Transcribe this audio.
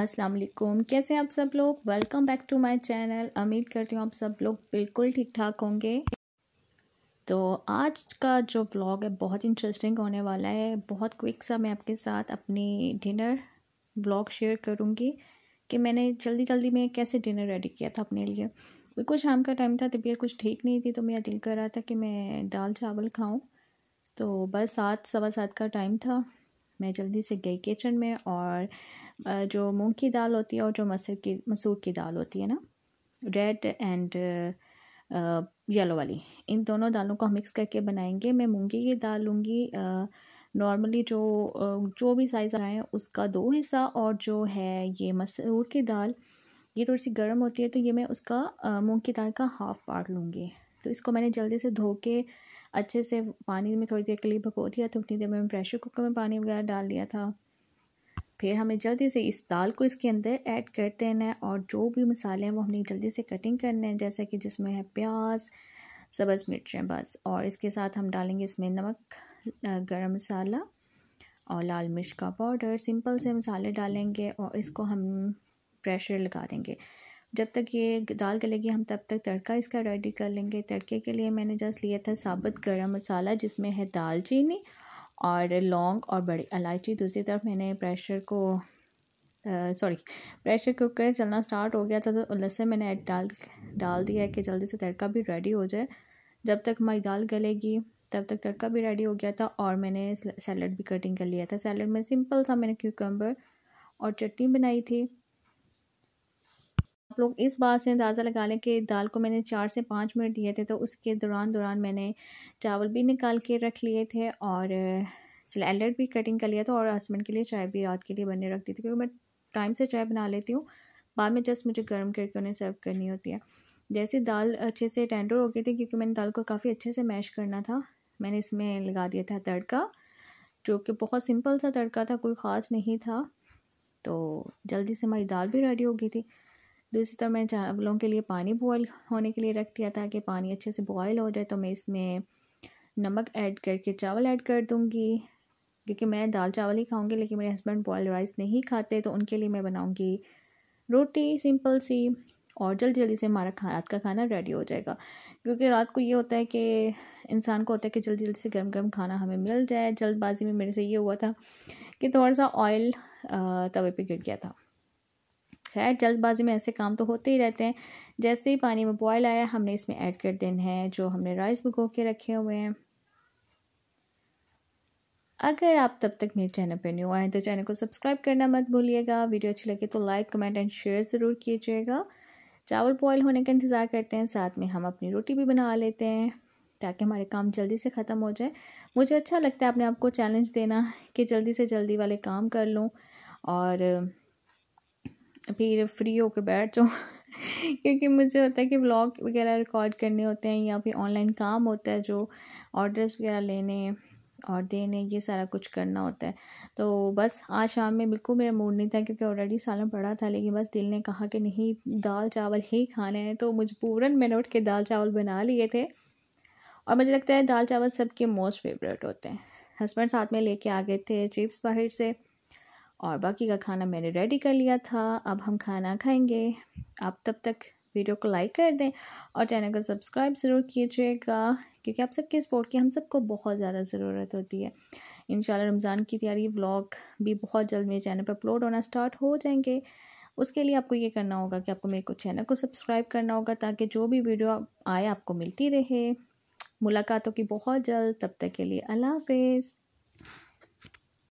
अस्सलाम वालेकुम कैसे आप सब लोग welcome back to my channel उम्मीद करती हूँ आप सब लोग बिल्कुल ठीक ठाक होंगे तो आज का जो ब्लॉग है बहुत इंटरेस्टिंग होने वाला है बहुत क्विक सा मैं आपके साथ अपनी डिनर व्लॉग शेयर करूँगी कि मैंने जल्दी जल्दी में कैसे डिनर रेडी किया था अपने लिए बिल्कुल शाम का टाइम था तबीयत कुछ ठीक नहीं थी तो मेरा दिल कर रहा था कि मैं दाल चावल खाऊँ तो बस सात सवा सात का टाइम था मैं जल्दी से गई किचन में और जो मूंग की दाल होती है और जो मसूर की मसूर की दाल होती है ना रेड एंड येलो वाली इन दोनों दालों को हम मिक्स करके बनाएंगे मैं मूंगी की दाल लूँगी नॉर्मली जो जो भी साइज़ आए उसका दो हिस्सा और जो है ये मसूर की दाल ये थोड़ी सी गर्म होती है तो ये मैं उसका मूंग की दाल का हाफ़ पार्ट लूँगी तो इसको मैंने जल्दी से धो के अच्छे से पानी में थोड़ी देर के लिए भगो दिया था तो उतनी देर में प्रेशर कुकर में पानी वगैरह डाल दिया था फिर हमें जल्दी से इस दाल को इसके अंदर ऐड कर देना है और जो भी मसाले हैं वो हमने जल्दी से कटिंग करने हैं जैसे कि जिसमें है प्याज सब्ज़ मिर्चें बस और इसके साथ हम डालेंगे इसमें नमक गरम मसाला और लाल मिर्च का पाउडर सिंपल से मसाले डालेंगे और इसको हम प्रेशर लगा देंगे जब तक ये दाल गलेगी हम तब तक तड़का इसका रेडी कर लेंगे तड़के के लिए मैंने जस्ट लिया था साबुत गर्म मसाला जिसमें है दालचीनी और लौंग और बड़ी इलायची दूसरी तरफ मैंने प्रेशर को सॉरी प्रेशर कुकर चलना स्टार्ट हो गया था तो लहसुन मैंने ऐड डाल डाल दिया कि जल्दी से तड़का भी रेडी हो जाए जब तक हमारी दाल गलेगी तब तक तड़का भी रेडी हो गया था और मैंने सैलड भी कटिंग कर लिया था सैलड में सिंपल सा मैंने क्यूकम्बर और चटनी बनाई थी आप लोग इस बात से अंदाज़ा लगा लें कि दाल को मैंने चार से पाँच मिनट दिए थे तो उसके दौरान दौरान मैंने चावल भी निकाल के रख लिए थे और सिलेंडर भी कटिंग कर लिया था और हस्बैंड के लिए चाय भी रात के लिए बनने दी थी क्योंकि मैं टाइम से चाय बना लेती हूँ बाद में जस्ट मुझे गर्म करके उन्हें सर्व करनी होती है जैसे दाल अच्छे से टेंडर हो गई थी क्योंकि मैंने दाल को काफ़ी अच्छे से मैश करना था मैंने इसमें लगा दिया था तड़का जो कि बहुत सिंपल सा तड़का था कोई ख़ास नहीं था तो जल्दी से हमारी दाल भी रेडी हो गई थी दूसरी तरफ मैंने चावलों के लिए पानी बॉयल होने के लिए रख दिया था कि पानी अच्छे से बॉयल हो जाए तो मैं इसमें नमक ऐड करके चावल ऐड कर दूँगी क्योंकि मैं दाल चावल ही खाऊँगी लेकिन मेरे हस्बैंड बॉयल राइस नहीं खाते तो उनके लिए मैं बनाऊँगी रोटी सिंपल सी और जल्दी जल्दी से हमारा खा रात का खाना रेडी हो जाएगा क्योंकि रात को ये होता है कि इंसान को होता है कि जल्दी जल्दी से गर्म गर्म खाना हमें मिल जाए जल्दबाजी में मेरे से ये हुआ था कि थोड़ा सा ऑयल तवे पे गिर गया था खैर जल्दबाजी में ऐसे काम तो होते ही रहते हैं जैसे ही पानी में बॉयल आया हमने इसमें ऐड कर देने हैं जो हमने राइस भिगो के रखे हुए हैं अगर आप तब तक मेरे चैनल पर न्यू आए तो चैनल को सब्सक्राइब करना मत भूलिएगा वीडियो अच्छी लगे तो लाइक कमेंट एंड शेयर ज़रूर कीजिएगा चावल बॉयल होने का इंतज़ार करते हैं साथ में हम अपनी रोटी भी बना लेते हैं ताकि हमारे काम जल्दी से ख़त्म हो जाए मुझे अच्छा लगता है अपने आप को चैलेंज देना कि जल्दी से जल्दी वाले काम कर लूँ और फिर फ्री होकर बैठ जाऊँ क्योंकि मुझे होता है कि ब्लॉग वगैरह रिकॉर्ड करने होते हैं या फिर ऑनलाइन काम होता है जो ऑर्डर्स वगैरह लेने और देने ये सारा कुछ करना होता है तो बस आज शाम में बिल्कुल मेरा मूड नहीं था क्योंकि ऑलरेडी सालन पड़ा था लेकिन बस दिल ने कहा कि नहीं दाल चावल ही खाने हैं तो मजबूरन मैंने उठ के दाल चावल बना लिए थे और मुझे लगता है दाल चावल सबके मोस्ट फेवरेट होते हैं हस्बैंड साथ में लेके आ गए थे चिप्स बाहर से और बाकी का खाना मैंने रेडी कर लिया था अब हम खाना खाएंगे आप तब तक वीडियो को लाइक कर दें और चैनल को सब्सक्राइब ज़रूर कीजिएगा क्योंकि आप सबके सपोर्ट की हम सबको बहुत ज़्यादा ज़रूरत होती है इन रमज़ान की तैयारी व्लॉग भी बहुत जल्द मेरे चैनल पर अपलोड होना स्टार्ट हो जाएंगे उसके लिए आपको ये करना होगा कि आपको मेरे को चैनल को सब्सक्राइब करना होगा ताकि जो भी वीडियो आए आपको मिलती रहे मुलाकातों की बहुत जल्द तब तक के लिए अल्लाह हाफिज़